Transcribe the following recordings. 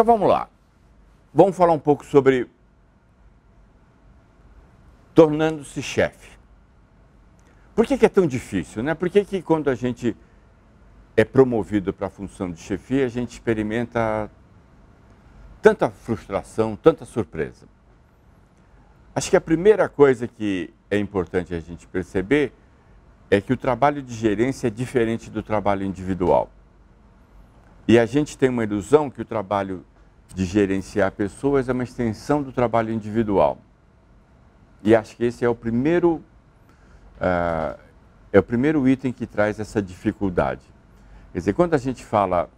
Então vamos lá. Vamos falar um pouco sobre tornando-se chefe. Por que, que, é tão difícil? Né? Por que, que quando a gente é promovido para a função de chefia, a gente experimenta tanta frustração, tanta surpresa? Acho que a primeira coisa que é importante a gente perceber é que o trabalho de gerência é diferente do trabalho individual. E a gente tem uma ilusão que o trabalho de gerenciar pessoas é uma extensão do trabalho individual. E acho que esse é o primeiro uh, é o primeiro item que traz essa dificuldade. Quer dizer, quando a gente fala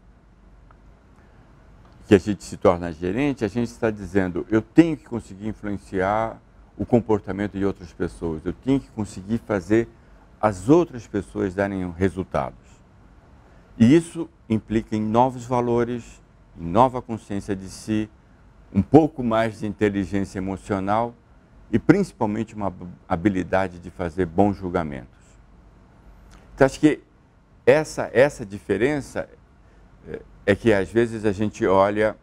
que a gente se torna gerente, a gente está dizendo eu tenho que conseguir influenciar o comportamento de outras pessoas, eu tenho que conseguir fazer as outras pessoas darem resultados. E isso implica em novos valores, em nova consciência de si, um pouco mais de inteligência emocional e principalmente uma habilidade de fazer bons julgamentos. Então, acho que essa, essa diferença eh, é que às vezes a gente olha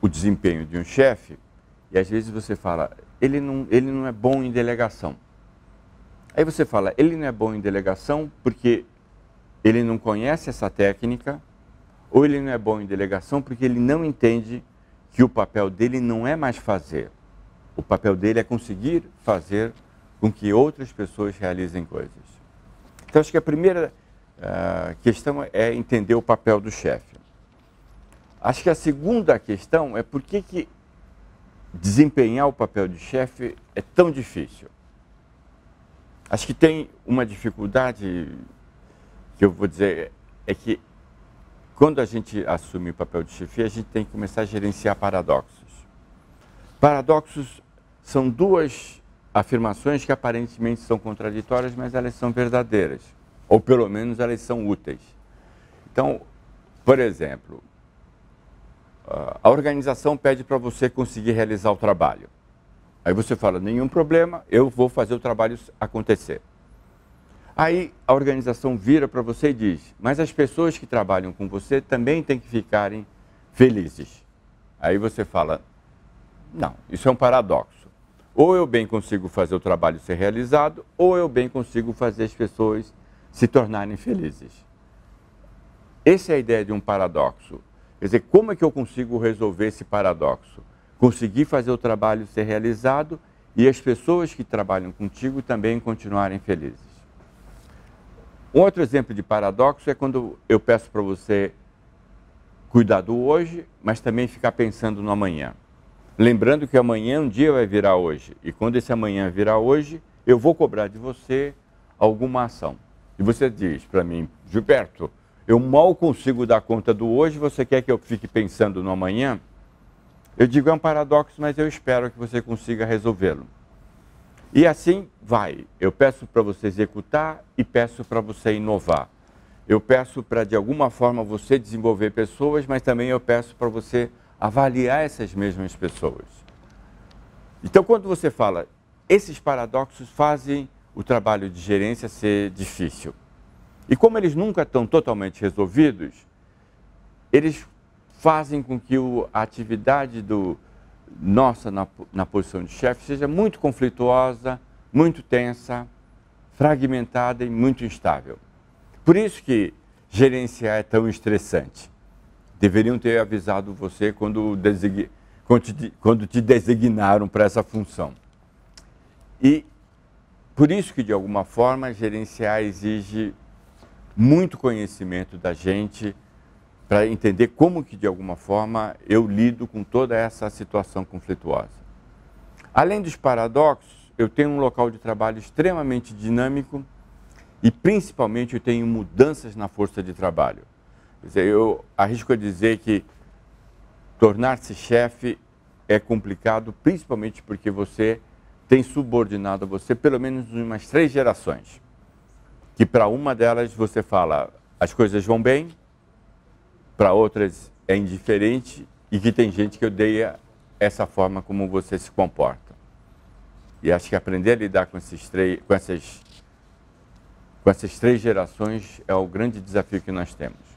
o desempenho de um chefe e às vezes você fala, ele não, ele não é bom em delegação. Aí você fala, ele não é bom em delegação porque ele não conhece essa técnica, ou ele não é bom em delegação porque ele não entende que o papel dele não é mais fazer. O papel dele é conseguir fazer com que outras pessoas realizem coisas. Então, acho que a primeira uh, questão é entender o papel do chefe. Acho que a segunda questão é por que, que desempenhar o papel de chefe é tão difícil. Acho que tem uma dificuldade que eu vou dizer é que quando a gente assume o papel de chefia, a gente tem que começar a gerenciar paradoxos. Paradoxos são duas afirmações que aparentemente são contraditórias, mas elas são verdadeiras, ou pelo menos elas são úteis. Então, por exemplo, ah, a organização pede para você conseguir realizar o trabalho. Aí você fala, nenhum problema, eu vou fazer o trabalho acontecer. Aí a organização vira para você e diz, mas as pessoas que trabalham com você também têm que ficarem felizes. Aí você fala, não, isso é um paradoxo. Ou eu bem consigo fazer o trabalho ser realizado, ou eu bem consigo fazer as pessoas se tornarem felizes. Essa é a ideia de um paradoxo. Quer dizer, como é que eu consigo resolver esse paradoxo? conseguir fazer o trabalho ser realizado e as pessoas que trabalham contigo também continuarem felizes. Um outro exemplo de paradoxo é quando eu peço para você cuidar do hoje, mas também ficar pensando no amanhã. Lembrando que amanhã um dia vai virar hoje, e quando esse amanhã virar hoje, eu vou cobrar de você alguma ação. E você diz para mim, Gilberto, eu mal consigo dar conta do hoje, você quer que eu fique pensando no amanhã? Eu digo, é um paradoxo, mas eu espero que você consiga resolvê-lo. E assim vai. Eu peço para você executar e peço para você inovar. Eu peço para, de alguma forma, você desenvolver pessoas, mas também eu peço para você avaliar essas mesmas pessoas. Então, quando você fala, esses paradoxos fazem o trabalho de gerência ser difícil. E como eles nunca estão totalmente resolvidos, eles fazem com que o, a atividade do nossa na, na posição de chefe seja muito conflituosa, muito tensa, fragmentada e muito instável. Por isso que gerenciar é tão estressante. Deveriam ter avisado você quando, quando, te, quando te designaram para essa função. E por isso que, de alguma forma, gerenciar exige muito conhecimento da gente, para entender como que, de alguma forma, eu lido com toda essa situação conflituosa. Além dos paradoxos, eu tenho um local de trabalho extremamente dinâmico e, principalmente, eu tenho mudanças na força de trabalho. Quer dizer, eu arrisco a dizer que tornar-se chefe é complicado, principalmente porque você tem subordinado a você pelo menos umas três gerações. Que para uma delas você fala, as coisas vão bem, para outras é indiferente e que tem gente que odeia essa forma como você se comporta. E acho que aprender a lidar com, esses três, com, essas, com essas três gerações é o grande desafio que nós temos.